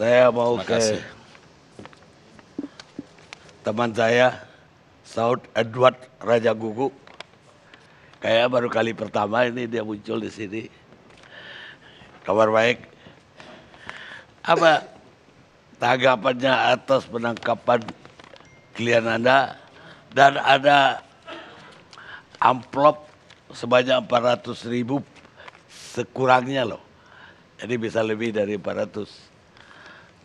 Saya mau ke teman saya, Saud Edward Raja Gugu. Kayak baru kali pertama ini dia muncul di sini. Kabar baik. Apa tanggapannya atas penangkapan klien Anda dan ada amplop sebanyak 400 ribu sekurangnya loh. Jadi bisa lebih dari 400.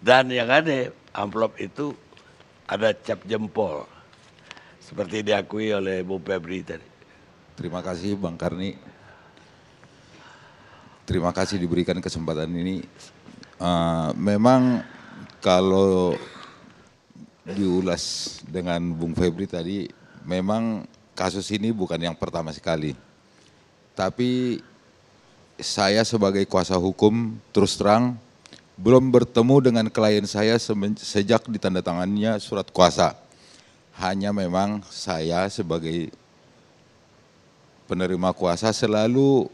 Dan yang aneh, amplop itu ada cap jempol. Seperti diakui oleh Bu Febri tadi. Terima kasih Bang Karni. Terima kasih diberikan kesempatan ini. Uh, memang kalau diulas dengan Bung Febri tadi, memang kasus ini bukan yang pertama sekali. Tapi saya sebagai kuasa hukum terus terang belum bertemu dengan klien saya sejak ditandatangannya surat kuasa. Hanya memang saya sebagai penerima kuasa selalu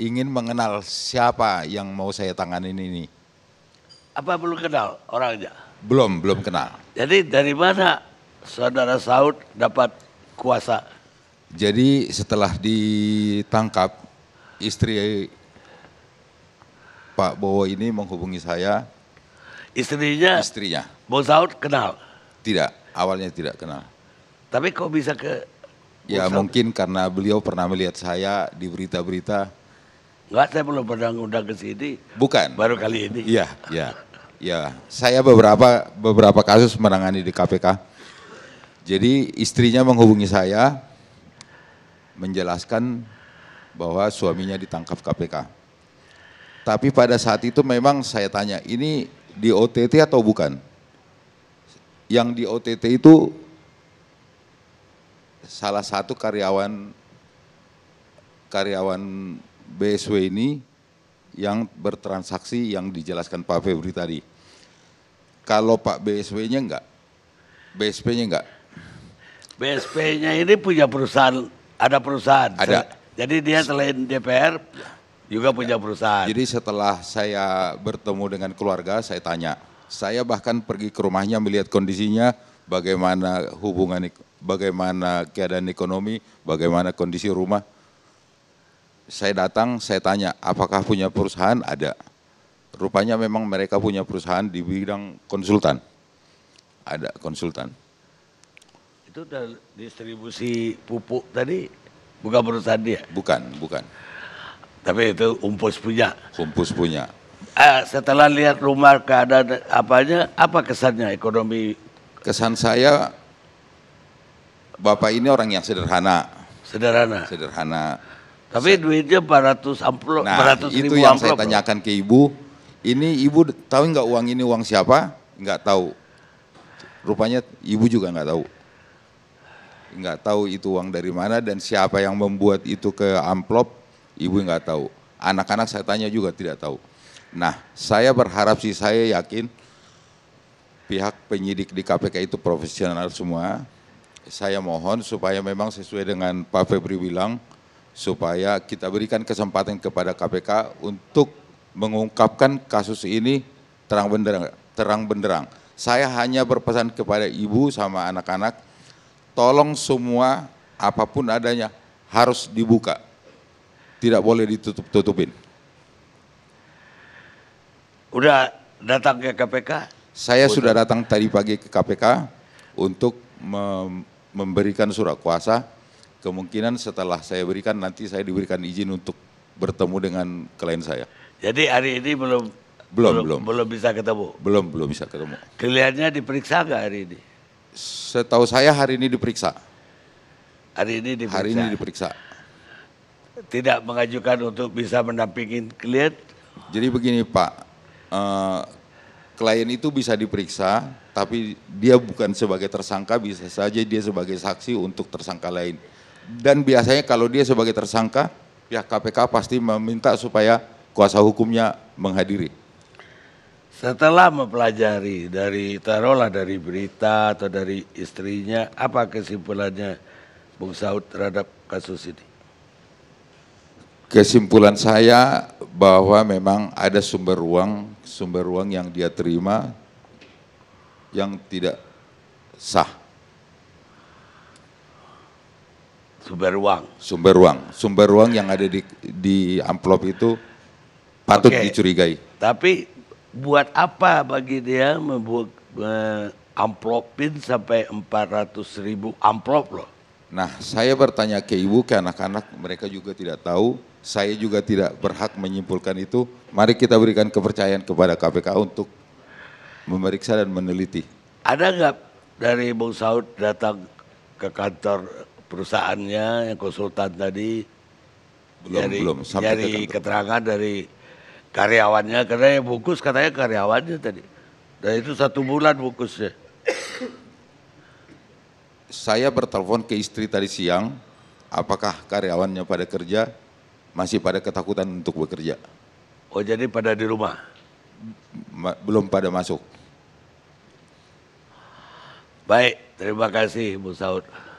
ingin mengenal siapa yang mau saya tanganin ini. Apa belum kenal orangnya? Belum, belum kenal. Jadi dari mana saudara Saud dapat kuasa? Jadi setelah ditangkap, istri Pak Bowo ini menghubungi saya. Istrinya? Istrinya. Bos Saud kenal? Tidak, awalnya tidak kenal. Tapi kok bisa ke Ya mungkin karena beliau pernah melihat saya di berita-berita. Enggak, saya belum pernah ngundang ke sini. Bukan. Baru kali ini. Iya, iya. Ya, saya beberapa beberapa kasus menangani di KPK. Jadi istrinya menghubungi saya menjelaskan bahwa suaminya ditangkap KPK. Tapi pada saat itu memang saya tanya, ini di OTT atau bukan? Yang di OTT itu salah satu karyawan karyawan BSW ini yang bertransaksi yang dijelaskan Pak Febri tadi. Kalau Pak BSW-nya enggak? BSP-nya enggak? BSP-nya ini punya perusahaan, ada perusahaan. Ada. Jadi dia selain DPR, juga punya perusahaan. Jadi setelah saya bertemu dengan keluarga, saya tanya. Saya bahkan pergi ke rumahnya melihat kondisinya, bagaimana hubungan, bagaimana keadaan ekonomi, bagaimana kondisi rumah. Saya datang, saya tanya, apakah punya perusahaan? Ada. Rupanya memang mereka punya perusahaan di bidang konsultan. Ada konsultan. Itu distribusi pupuk tadi bukan perusahaan dia? Bukan, bukan. Tapi itu umpus punya. Umpus punya. Uh, setelah lihat rumah keadaan apanya, apa kesannya ekonomi? Kesan saya, Bapak ini orang yang sederhana. Sederhana? Sederhana. Tapi Se duitnya 400 amplop, nah, 400 ribu itu yang amplop. saya tanyakan ke ibu. Ini ibu tahu nggak uang ini uang siapa? Nggak tahu. Rupanya ibu juga nggak tahu. Nggak tahu itu uang dari mana dan siapa yang membuat itu ke amplop ibu nggak tahu. Anak-anak saya tanya juga tidak tahu. Nah, saya berharap sih saya yakin pihak penyidik di KPK itu profesional semua. Saya mohon supaya memang sesuai dengan Pak Febri bilang, supaya kita berikan kesempatan kepada KPK untuk mengungkapkan kasus ini terang benderang. Terang benderang. Saya hanya berpesan kepada ibu sama anak-anak, tolong semua apapun adanya harus dibuka tidak boleh ditutup-tutupin. Udah datang ke KPK? Saya Udah. sudah datang tadi pagi ke KPK untuk memberikan surat kuasa. Kemungkinan setelah saya berikan nanti saya diberikan izin untuk bertemu dengan klien saya. Jadi hari ini belum belum belum belum, bisa ketemu. Belum belum bisa ketemu. Kelihatannya diperiksa nggak hari ini? Setahu saya hari ini diperiksa. Hari ini diperiksa. Hari ini diperiksa tidak mengajukan untuk bisa mendampingi klien? Jadi begini Pak, uh, klien itu bisa diperiksa, tapi dia bukan sebagai tersangka, bisa saja dia sebagai saksi untuk tersangka lain. Dan biasanya kalau dia sebagai tersangka, pihak KPK pasti meminta supaya kuasa hukumnya menghadiri. Setelah mempelajari dari tarola, dari berita atau dari istrinya, apa kesimpulannya Bung Saud terhadap kasus ini? Kesimpulan saya bahwa memang ada sumber ruang sumber ruang yang dia terima yang tidak sah. Sumber ruang Sumber ruang Sumber ruang yang ada di di amplop itu patut Oke. dicurigai. Tapi buat apa bagi dia membuat amplop eh, amplopin sampai 400 ribu amplop loh? Nah saya bertanya ke ibu, ke anak-anak mereka juga tidak tahu saya juga tidak berhak menyimpulkan itu. Mari kita berikan kepercayaan kepada KPK untuk memeriksa dan meneliti. Ada nggak dari Bung Saud datang ke kantor perusahaannya yang konsultan tadi? Belum, nyari, belum. Sampai nyari ke keterangan dari karyawannya, karena yang bungkus katanya karyawannya tadi. Dan itu satu bulan bungkusnya. Saya bertelpon ke istri tadi siang, apakah karyawannya pada kerja? Masih pada ketakutan untuk bekerja. Oh jadi pada di rumah? Ma belum pada masuk. Baik, terima kasih Bu Saud.